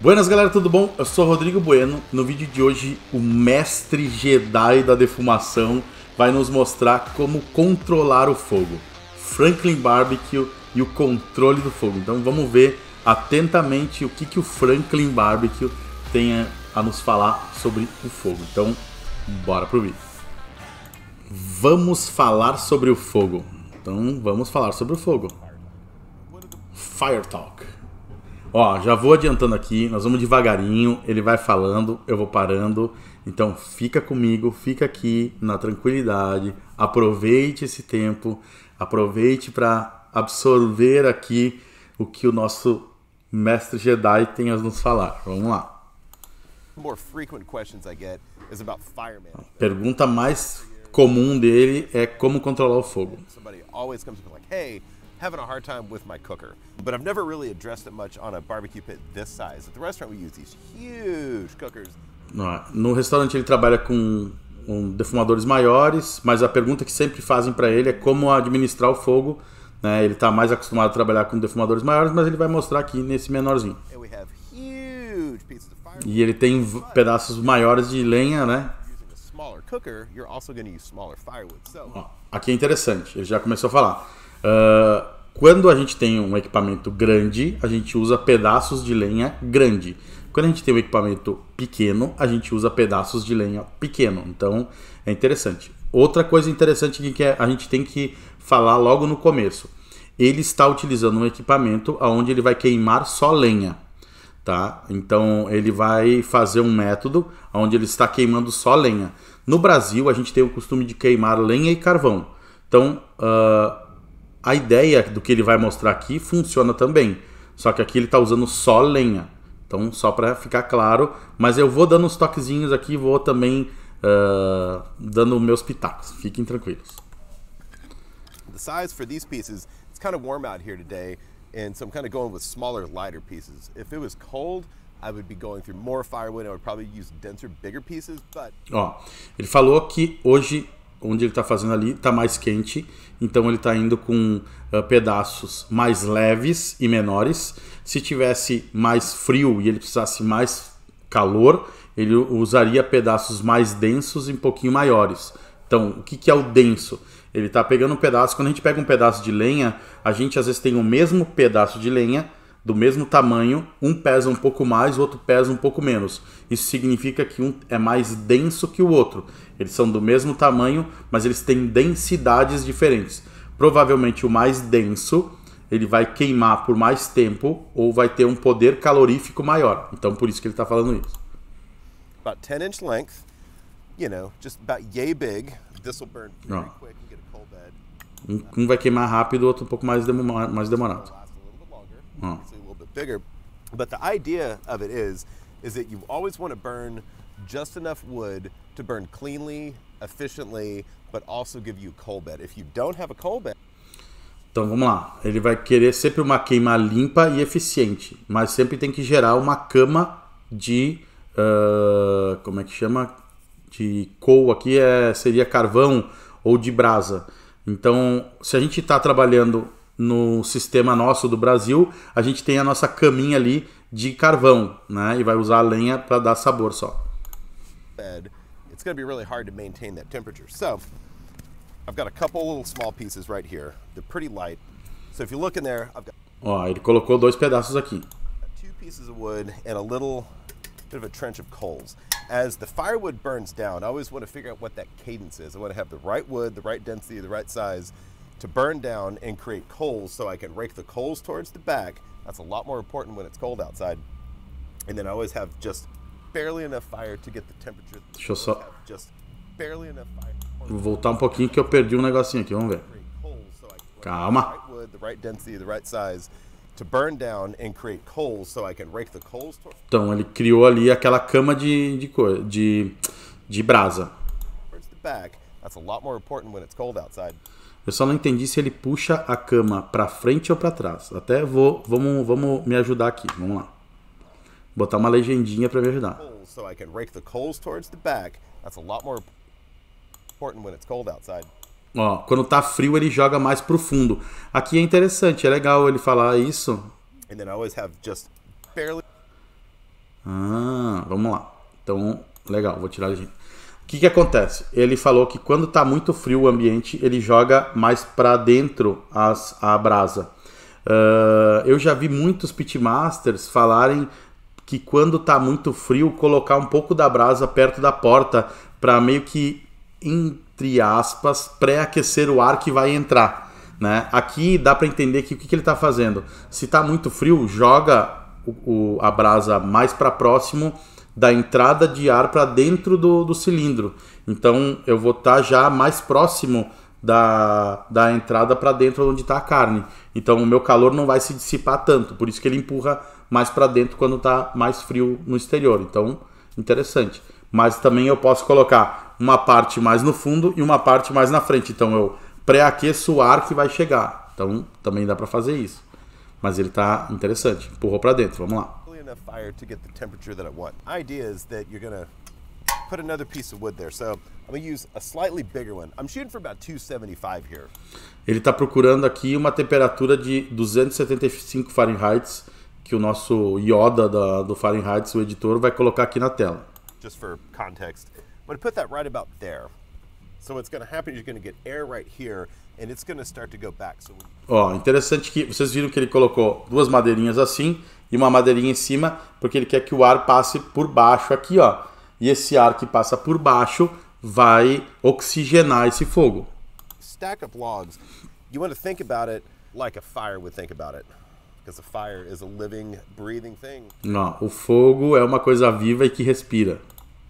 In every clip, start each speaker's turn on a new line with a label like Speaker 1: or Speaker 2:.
Speaker 1: Buenas galera, tudo bom? Eu sou Rodrigo Bueno. No vídeo de hoje, o mestre Jedi da defumação vai nos mostrar como controlar o fogo. Franklin Barbecue e o controle do fogo. Então vamos ver atentamente o que, que o Franklin Barbecue tem a nos falar sobre o fogo. Então, bora pro vídeo. Vamos falar sobre o fogo. Então vamos falar sobre o fogo. Fire Talk. Ó, já vou adiantando aqui, nós vamos devagarinho, ele vai falando, eu vou parando. Então fica comigo, fica aqui na tranquilidade, aproveite esse tempo, aproveite para absorver aqui o que o nosso mestre Jedi tem a nos falar. Vamos lá. A pergunta mais comum dele é como controlar o fogo.
Speaker 2: Somebody always comes like, "Hey, having a hard time with my cooker. But I've never really addressed it much on a barbecue pit this size. At the restaurant, we use these huge cookers.
Speaker 1: No restaurante ele trabalha com um, defumadores maiores, mas a pergunta que sempre fazem para ele é como administrar o fogo. Né? Ele está mais acostumado a trabalhar com defumadores maiores, mas ele vai mostrar aqui nesse menorzinho. E ele tem pedaços maiores de lenha, né? Ó, aqui é interessante, ele já começou a falar. Uh, quando a gente tem um equipamento grande, a gente usa pedaços de lenha grande. Quando a gente tem um equipamento pequeno, a gente usa pedaços de lenha pequeno. Então é interessante. Outra coisa interessante que a gente tem que falar logo no começo. Ele está utilizando um equipamento onde ele vai queimar só lenha. Tá? Então ele vai fazer um método onde ele está queimando só lenha. No Brasil, a gente tem o costume de queimar lenha e carvão. Então, uh, a ideia do que ele vai mostrar aqui funciona também. Só que aqui ele está usando só lenha. Então, só para ficar claro, mas eu vou dando uns toquezinhos aqui, vou também uh, dando meus pitacos. Fiquem tranquilos.
Speaker 2: The size for these pieces, it's kind of warm out here today, and so I'm kind of going with smaller, lighter pieces. If it was cold, I would be going through more firewood. I would probably use denser, bigger pieces, but. Ó, ele
Speaker 1: falou que hoje onde ele está fazendo ali está mais quente, então ele está indo com uh, pedaços mais leves e menores. Se tivesse mais frio e ele precisasse mais calor, ele usaria pedaços mais densos e um pouquinho maiores. Então, o que, que é o denso? Ele está pegando um pedaço. Quando a gente pega um pedaço de lenha, a gente às vezes tem o mesmo pedaço de lenha, do mesmo tamanho, um pesa um pouco mais, o outro pesa um pouco menos. Isso significa que um é mais denso que o outro. Eles são do mesmo tamanho, mas eles têm densidades diferentes. Provavelmente o mais denso ele vai queimar por mais tempo ou vai ter um poder calorífico maior. Então por isso que ele está falando isso.
Speaker 2: About 10 inch length, you know, just about yay big. This will burn very ah. quick get a cold
Speaker 1: bed. Um vai queimar rápido, o outro um pouco mais demorado.
Speaker 2: Hmm. it's a little bit bigger. But the idea of it is, is that you always want to burn just enough wood to burn cleanly, efficiently, but also give you coal bed. If you don't have a coal bed,
Speaker 1: Então vamos lá. Ele vai querer sempre uma queima limpa e eficiente, mas sempre tem que gerar uma cama de uh, como é que chama de coal aqui é seria carvão ou de brasa. Então se a gente está trabalhando no sistema nosso do Brasil, a gente tem a nossa caminha ali de carvão, né? E vai usar a lenha para dar sabor só.
Speaker 2: It's going to be really hard to maintain that temperature. So, I've got a couple little small pieces right here. They're pretty light. So if you look in there, I've got
Speaker 1: Ó, ele colocou dois pedaços aqui.
Speaker 2: Two pieces of wood and a little bit of a trench of coals. As the firewood burns down, I always want to figure out what that cadence is. I want to have the right wood, the right density, the right size. to burn down and create coals so I can rake the coals towards the back. That's a lot more important when it's cold outside. And then I always have just barely enough fire to get the temperature. Deixa eu só just barely enough fire.
Speaker 1: Vou voltar um pouquinho que eu perdi um negocinho aqui, vamos ver. Calma. Então ele criou ali aquela cama de de coisa, de de brasa.
Speaker 2: That's a lot more important when it's cold outside.
Speaker 1: Eu só não entendi se ele puxa a cama para frente ou para trás. Até vou, vamos, vamos me ajudar aqui. Vamos lá. Botar uma legendinha para me ajudar.
Speaker 2: So I can rake the coals towards the back. That's a lot more important when it's cold outside.
Speaker 1: Ó, quando tá frio ele joga mais pro fundo. Aqui é interessante, é legal ele falar isso.
Speaker 2: And then I always have just barely...
Speaker 1: Ah, vamos lá. Então, legal, vou tirar a legenda que, que acontece? Ele falou que quando está muito frio o ambiente, ele joga mais para dentro as, a brasa. Uh, eu já vi muitos pitmasters falarem que quando está muito frio, colocar um pouco da brasa perto da porta para meio que, entre aspas, pré-aquecer o ar que vai entrar. Né? Aqui dá para entender que o que, que ele está fazendo. Se está muito frio, joga o, o, a brasa mais para próximo da entrada de ar para dentro do, do, cilindro. Então eu vou estar tá já mais próximo da, da entrada para dentro onde está a carne. Então o meu calor não vai se dissipar tanto, por isso que ele empurra mais para dentro quando está mais frio no exterior. Então, interessante. Mas também eu posso colocar uma parte mais no fundo e uma parte mais na frente. Então eu pré-aqueço o ar que vai chegar. Então também dá para fazer isso. Mas ele está interessante. Empurrou para dentro. Vamos lá
Speaker 2: enough fire to get the temperature that I want. Idea is that you're gonna put another piece of wood there. So I'm gonna use a slightly bigger one. I'm shooting for about 275 here.
Speaker 1: Ele está procurando aqui uma temperatura de 275 Fahrenheit, que o nosso Yoda da, do Fahrenheit, o editor, vai colocar aqui na tela.
Speaker 2: Just for context, I'm gonna put that right about there. So what's going to happen is you're going to get air right here and it's going to start to go back. So
Speaker 1: Ó, interessante que vocês viram que ele colocou duas madeirinhas assim e uma madeirinha em cima, porque ele quer que o ar passe por baixo aqui, ó. E esse ar que passa por baixo vai oxigenar esse fogo.
Speaker 2: Stack up logs. You want to think about it like a fire would think about it. Because a fire is a living, breathing thing.
Speaker 1: Não, o fogo é uma coisa viva e que respira.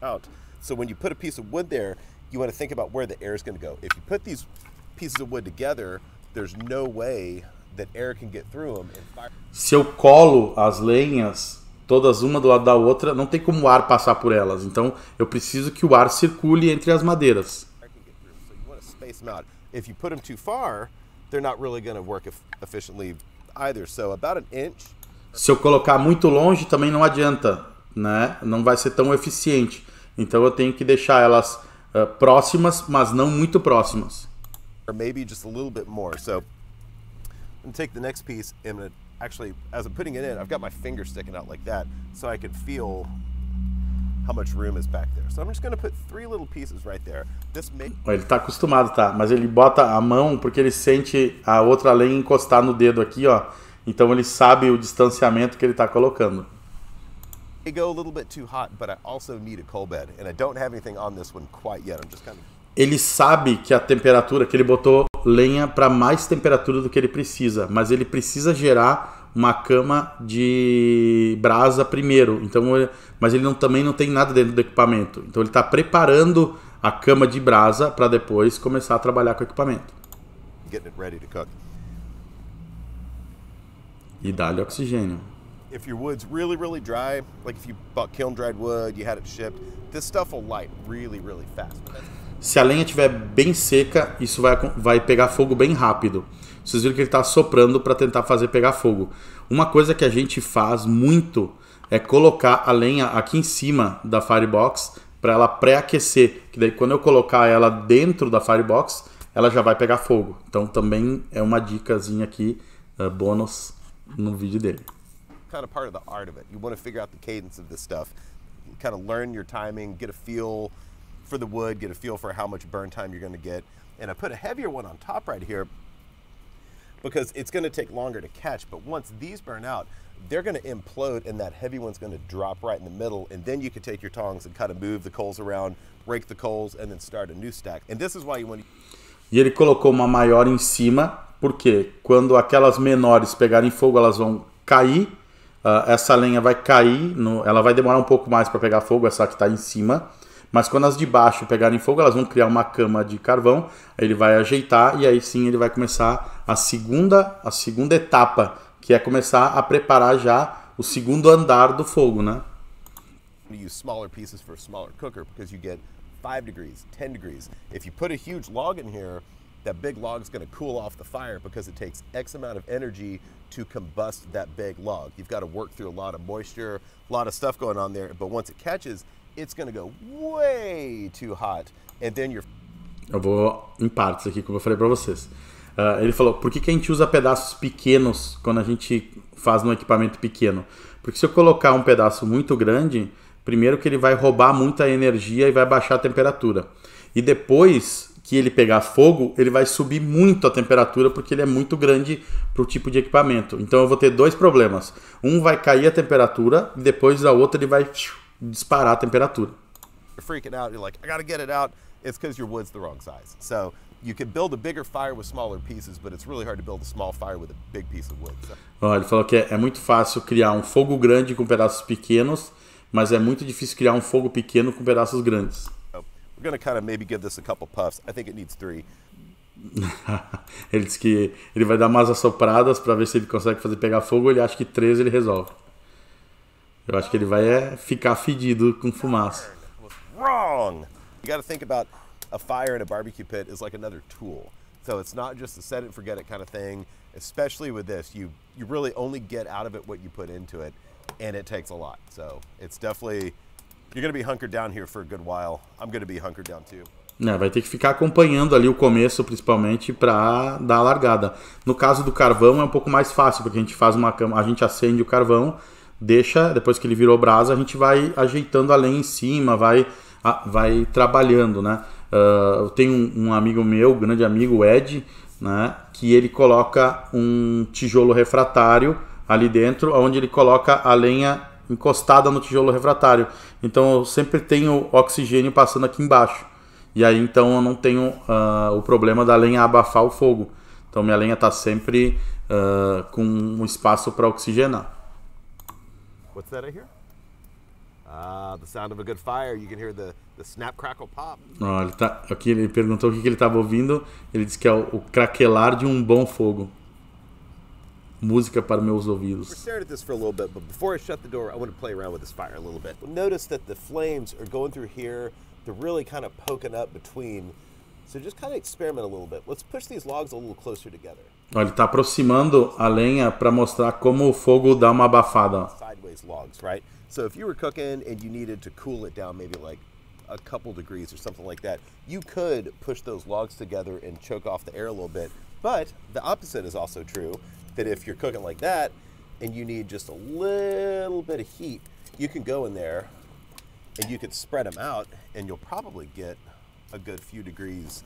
Speaker 2: Out. So when you put a piece of wood there, you want to think about where the air is going to go. If you put these pieces of wood together, there's no way that air can get through them.
Speaker 1: Se eu colo as lenhas todas uma do lado da outra, não tem como o ar passar por elas. Então, eu preciso que o ar circule entre as madeiras.
Speaker 2: If you put them too far, they're not really going to work efficiently either. So about an inch.
Speaker 1: Se eu colocar muito longe também não adianta, né? Não vai ser tão eficiente. Então eu tenho que deixar elas uh, próximas, mas não muito próximas.
Speaker 2: Or maybe just a little bit more. So I'm take the next piece and actually, as I'm putting it in, I've got my finger sticking out like that, so I can feel how much room is back there. So I'm just put three little pieces right there. This may...
Speaker 1: Ele está acostumado, tá? Mas ele bota a mão porque ele sente a outra lenha encostar no dedo aqui, ó. Então ele sabe o distanciamento que ele está colocando
Speaker 2: go a little bit too hot, but I also need a cold bed, and I don't have anything on this one quite yet. I'm just kind of
Speaker 1: ele sabe que a temperatura que ele botou lenha para mais temperatura do que ele precisa, mas ele precisa gerar uma cama de brasa primeiro. Então, mas ele não, também não tem nada dentro do equipamento. Então ele está preparando a cama de brasa para depois começar a trabalhar com o equipamento. E dá-lhe oxigênio
Speaker 2: if your wood's really, really dry, like if you bought kiln dried wood, you had it shipped, this stuff will light really, really fast.
Speaker 1: Se a lenha estiver bem seca, isso vai, vai pegar fogo bem rápido. Vocês viram que ele está soprando para tentar fazer pegar fogo. Uma coisa que a gente faz muito é colocar a lenha aqui em cima da firebox para ela pré-aquecer, que daí quando eu colocar ela dentro da firebox, ela já vai pegar fogo. Então também é uma dicasinha aqui, uh, bônus no vídeo dele.
Speaker 2: kind of part of the art of it. You want to figure out the cadence of this stuff, kind of learn your timing, get a feel for the wood, get a feel for how much burn time you're going to get. And I put a heavier one on top right here because it's going to take longer to catch. But once these burn out, they're going to implode and that heavy one's going to drop right in the middle. And then you can take your tongs and kind of move the coals around, break the coals, and then start a new stack. And this is why you want to...
Speaker 1: E ele colocou uma maior em cima, porque quando aquelas menores pegarem fogo, elas vão cair Uh, essa lenha vai cair, no, ela vai demorar um pouco mais para pegar fogo, essa que está em cima. Mas quando as de baixo pegarem fogo, elas vão criar uma cama de carvão. Ele vai ajeitar e aí sim ele vai começar a segunda, a segunda etapa, que é começar a preparar já o segundo andar do fogo, né?
Speaker 2: Use smaller pieces for a smaller cooker because you get 5 degrees, 10 degrees. If you put a huge log in here, that big log is going to cool off the fire because it takes X amount of energy to combust that big log. You've to work through a lot of moisture, a lot of stuff going on there, but once it catches, it's going to go way too hot, and then you're...
Speaker 1: Eu vou em partes aqui, como eu falei para vocês. Uh, ele falou, por que, que a gente usa pedaços pequenos quando a gente faz um equipamento pequeno? Porque se eu colocar um pedaço muito grande, primeiro que ele vai roubar muita energia e vai baixar a temperatura. E depois, que ele pegar fogo, ele vai subir muito a temperatura porque ele é muito grande para o tipo de equipamento. Então eu vou ter dois problemas. Um vai cair a temperatura, e depois a outra ele vai disparar a temperatura.
Speaker 2: You're freaking out, you're like, I gotta get it out. It's because your wood's the wrong size. So you build a bigger fire with smaller pieces, but it's really hard to build a small fire with a big piece of wood.
Speaker 1: So. ele falou que é, é, muito fácil criar um fogo grande com pedaços pequenos, mas é muito difícil criar um fogo pequeno com pedaços grandes.
Speaker 2: We're going to kind of maybe give this a couple puffs. I think it needs three.
Speaker 1: ele diz que ele vai dar umas assopradas para ver se ele consegue fazer pegar fogo. Ele acha que três ele resolve. Eu acho que ele vai é ficar fedido com fumaça.
Speaker 2: Wrong. You got to think about a fire in a barbecue pit is like another tool. So it's not just a set it and forget it kind of thing, especially with this. You you really only get out of it what you put into it, and it takes a lot. So it's definitely you're gonna be hunkered down here for a good while. I'm gonna be hunkered down too.
Speaker 1: É, vai ter que ficar acompanhando ali o começo, principalmente, para dar a largada. No caso do carvão é um pouco mais fácil, porque a gente faz uma a gente acende o carvão, deixa, depois que ele virou brasa, a gente vai ajeitando a lenha em cima, vai, a, vai trabalhando, né? Uh, eu tenho um, um, amigo meu, grande amigo, Ed, né? Que ele coloca um tijolo refratário ali dentro, onde ele coloca a lenha encostada no tijolo refratário. Então eu sempre tenho oxigênio passando aqui embaixo. E aí então eu não tenho uh, o problema da lenha abafar o fogo. Então minha lenha está sempre uh, com um espaço para oxigenar.
Speaker 2: What's that I hear? Ah, the sound of a good fire. You can hear the, the snap, crackle, pop.
Speaker 1: Oh, ele tá, aqui ele perguntou o que, que ele estava ouvindo. Ele disse que é o, o craquelar de um bom fogo música para meus ouvidos.
Speaker 2: Notice that the flames are going through here. They're really kind of poking up between. So just kind of experiment a little bit. Let's push these logs a little closer together.
Speaker 1: Olha, ele está aproximando a lenha para mostrar como o fogo dá uma abafada.
Speaker 2: Sideways logs, right? So if you were cooking and you needed to cool it down, maybe like a couple degrees or something like that, you could push those logs together and choke off the air a little bit. But the opposite is also true that if you're cooking like that and you need just a little bit of heat, you can go in there and you could spread them out and you'll probably get a good few degrees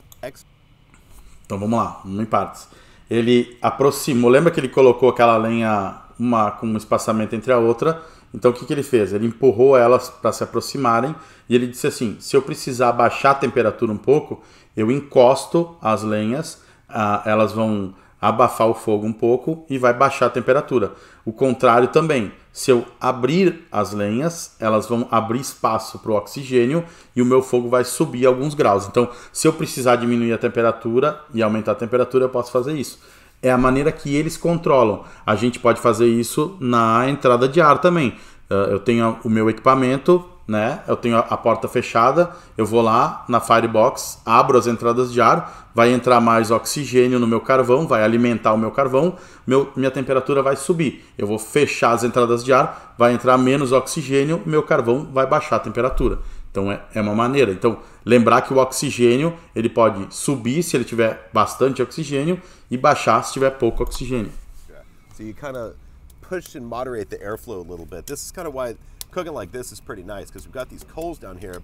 Speaker 1: Então vamos lá, vamos em partes. Ele aproximou, lembra que ele colocou aquela lenha uma com um espaçamento entre a outra? Então o que, que ele fez? Ele empurrou elas para se aproximarem e ele disse assim: se eu precisar baixar a temperatura um pouco, eu encosto as lenhas ah, elas vão abafar o fogo um pouco e vai baixar a temperatura. O contrário também, se eu abrir as lenhas, elas vão abrir espaço para o oxigênio e o meu fogo vai subir alguns graus. Então, se eu precisar diminuir a temperatura e aumentar a temperatura, eu posso fazer isso. É a maneira que eles controlam. A gente pode fazer isso na entrada de ar também. Ah, eu tenho o meu equipamento, né? Eu tenho a porta fechada, eu vou lá na firebox, abro as entradas de ar, vai entrar mais oxigênio no meu carvão, vai alimentar o meu carvão, meu, minha temperatura vai subir. Eu vou fechar as entradas de ar, vai entrar menos oxigênio, meu carvão vai baixar a temperatura. Então é, é uma maneira. Então lembrar que o oxigênio ele pode subir se ele tiver bastante oxigênio e baixar se tiver pouco oxigênio.
Speaker 2: Yeah. So you kind of push and moderate the airflow a little bit. This is kind of why cooking like this is pretty nice because we've got these coals down here.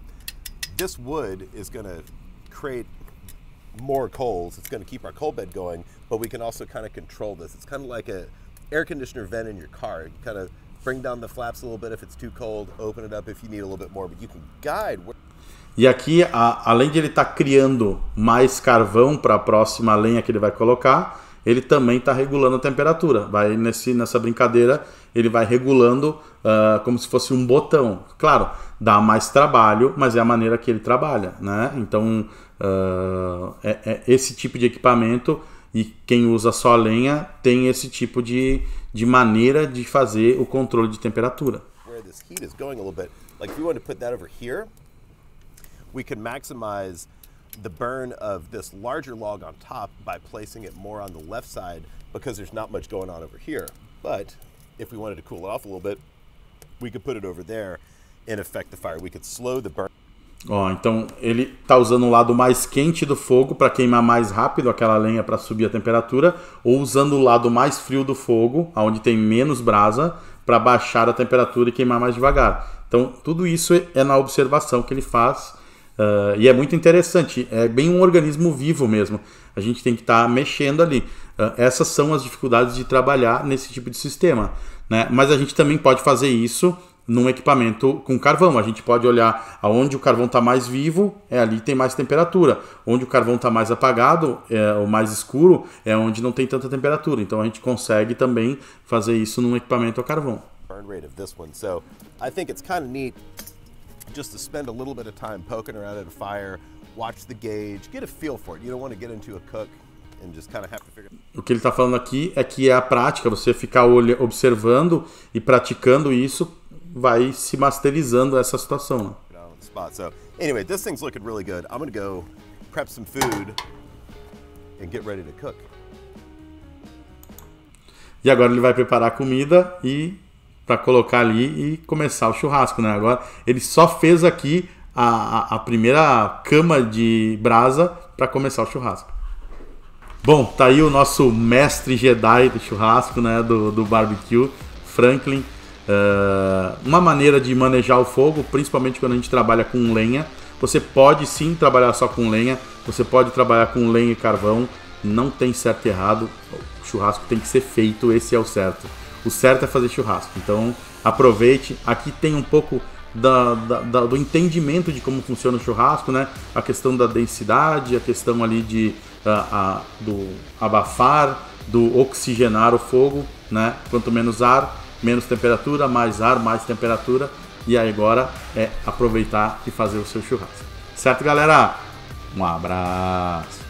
Speaker 2: This wood is gonna create more coals. It's gonna keep our coal bed going, but we can also kind of control this. It's kind of like a air conditioner vent in your car. You kind of bring down the flaps a little bit if it's too cold, open it up if you need a little bit more, but you can guide.
Speaker 1: E aqui, a, além de ele estar tá criando mais carvão para a próxima lenha que ele vai colocar, ele também está regulando a temperatura. Vai nesse, nessa brincadeira ele vai regulando uh, como se fosse um botão. Claro, dá mais trabalho, mas é a maneira que ele trabalha, né? Então, uh, é, é esse tipo de equipamento e quem usa só lenha tem esse tipo de, de maneira de fazer o controle de temperatura.
Speaker 2: Like if we want to put that over here, we could maximize the burn of this larger log on top by placing it more on the left side because there's not much going on over here. But if we wanted to cool off a little bit, we could put it over there and affect the fire. We could slow the burn.
Speaker 1: Ó, então ele tá usando o lado mais quente do fogo para queimar mais rápido aquela lenha para subir a temperatura, ou usando o lado mais frio do fogo, aonde tem menos brasa, para baixar a temperatura e queimar mais devagar. Então, tudo isso é na observação que ele faz Uh, e é muito interessante, é bem um organismo vivo mesmo. A gente tem que estar tá mexendo ali. Uh, essas são as dificuldades de trabalhar nesse tipo de sistema. Né? Mas a gente também pode fazer isso num equipamento com carvão. A gente pode olhar aonde o carvão está mais vivo, é ali tem mais temperatura. Onde o carvão está mais apagado, é, ou mais escuro, é onde não tem tanta temperatura. Então a gente consegue também fazer isso num equipamento a carvão
Speaker 2: just to spend a little bit of time poking around at a fire, watch the gauge, get a feel for it. You don't want to get into a cook and just kind of have to figure
Speaker 1: O que ele está falando aqui é que é a prática, você ficar observando e praticando isso vai se masterizando essa situação.
Speaker 2: Né? So, anyway, this thing's looking really good. I'm going to go prep some food and get ready to cook.
Speaker 1: E agora ele vai preparar a comida e para colocar ali e começar o churrasco, né? Agora ele só fez aqui a, a, primeira cama de brasa para começar o churrasco. Bom, tá aí o nosso mestre Jedi do churrasco, né? Do, do barbecue, Franklin. Uh, uma maneira de manejar o fogo, principalmente quando a gente trabalha com lenha. Você pode sim trabalhar só com lenha, você pode trabalhar com lenha e carvão, não tem certo e errado. O churrasco tem que ser feito, esse é o certo o certo é fazer churrasco. Então aproveite. Aqui tem um pouco da, da, da, do entendimento de como funciona o churrasco, né? A questão da densidade, a questão ali de ah, a, do abafar, do oxigenar o fogo, né? Quanto menos ar, menos temperatura, mais ar, mais temperatura. E aí agora é aproveitar e fazer o seu churrasco. Certo, galera? Um abraço.